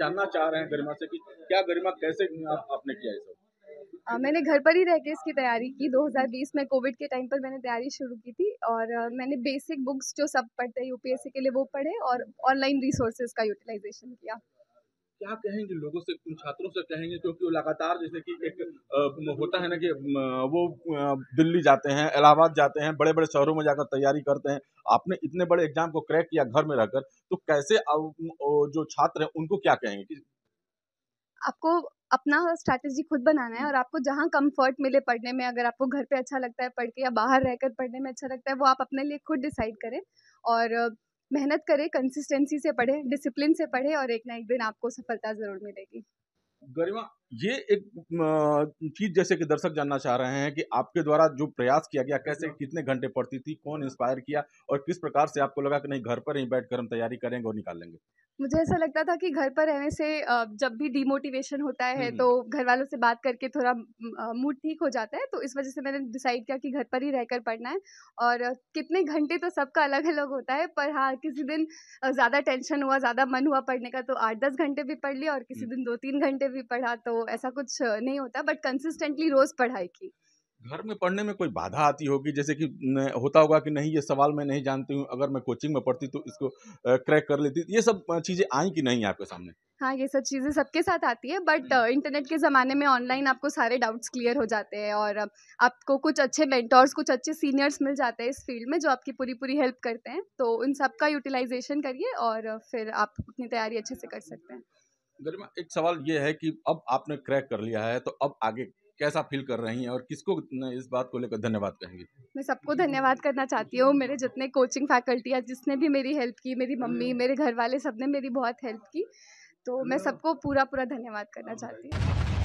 जानना चाह रहे हैं गरिमा से कि क्या गरिमा कैसे आप, आपने किया ये मैंने घर पर ही रह के इसकी तैयारी की 2020 में कोविड के टाइम पर मैंने तैयारी शुरू की थी और आ, मैंने बेसिक बुक्स जो सब पढ़ते हैं यूपीएससी के लिए वो पढ़े और ऑनलाइन रिसोर्सेज का यूटिलाइजेशन किया क्या कहेंगे लोगों से उन छात्रों से कहेंगे क्योंकि वो लगातार जैसे कि एक होता है ना कि वो दिल्ली जाते हैं इलाहाबाद जाते हैं बड़े बड़े शहरों में जाकर तैयारी करते हैं आपने इतने बड़े एग्जाम को क्रैक किया घर में रहकर तो कैसे जो छात्र हैं उनको क्या कहेंगे आपको अपना स्ट्रैटेजी खुद बनाना है और आपको जहाँ कंफर्ट मिले पढ़ने में अगर आपको घर पे अच्छा लगता है पढ़ के या बाहर रहकर पढ़ने में अच्छा लगता है वो आप अपने लिए खुद डिसाइड करें और मेहनत करें कंसिस्टेंसी से पढ़े डिसिप्लिन से पढ़े और एक ना एक दिन आपको सफलता ज़रूर मिलेगी गरिमा ये एक चीज जैसे कि दर्शक जानना चाह रहे हैं कि आपके द्वारा जो प्रयास किया गया कैसे कितने घंटे पढ़ती थी कौन इंस्पायर किया और किस प्रकार से आपको लगा कि नहीं घर पर ही बैठ कर हम तैयारी करेंगे और निकाल लेंगे मुझे ऐसा लगता था कि घर पर रहने से जब भी डिमोटिवेशन होता है हम्म। तो घर वालों से बात करके थोड़ा मूड ठीक हो जाता है तो इस वजह से मैंने डिसाइड किया कि घर पर ही रहकर पढ़ना है और कितने घंटे तो सबका अलग अलग होता है पर हाँ किसी दिन ज़्यादा टेंशन हुआ ज़्यादा मन हुआ पढ़ने का तो आठ दस घंटे भी पढ़ लिया और किसी हम्म। दिन दो तीन घंटे भी पढ़ा तो ऐसा कुछ नहीं होता बट कंसिस्टेंटली रोज पढ़ाई की घर में पढ़ने में कोई बाधा आती होगी जैसे कि होता होगा कि नहीं ये सवाल मैं नहीं जानती हूँ अगर मैं कोचिंग में पढ़ती तो इसको क्रैक कर लेती ये सब चीज़ें आई कि नहीं आपके सामने हाँ ये सब चीज़ें सबके साथ आती है बट इंटरनेट के ज़माने में ऑनलाइन आपको सारे डाउट्स क्लियर हो जाते हैं और आपको कुछ अच्छे मेंटोर्स कुछ अच्छे सीनियर्स मिल जाते हैं इस फील्ड में जो आपकी पूरी पूरी हेल्प करते हैं तो उन सब का यूटिलाइजेशन करिए और फिर आप अपनी तैयारी अच्छे से कर सकते हैं गरिमा एक सवाल ये है कि अब आपने क्रैक कर लिया है तो अब आगे कैसा फील कर रही हैं और किसको इस बात को लेकर धन्यवाद कहेंगी मैं सबको धन्यवाद करना चाहती हूँ मेरे जितने कोचिंग फैकल्टी है जिसने भी मेरी हेल्प की मेरी मम्मी हम्म। मेरे घर वाले सब ने मेरी बहुत हेल्प की तो मैं हम्म। सबको पूरा पूरा धन्यवाद करना चाहती हूँ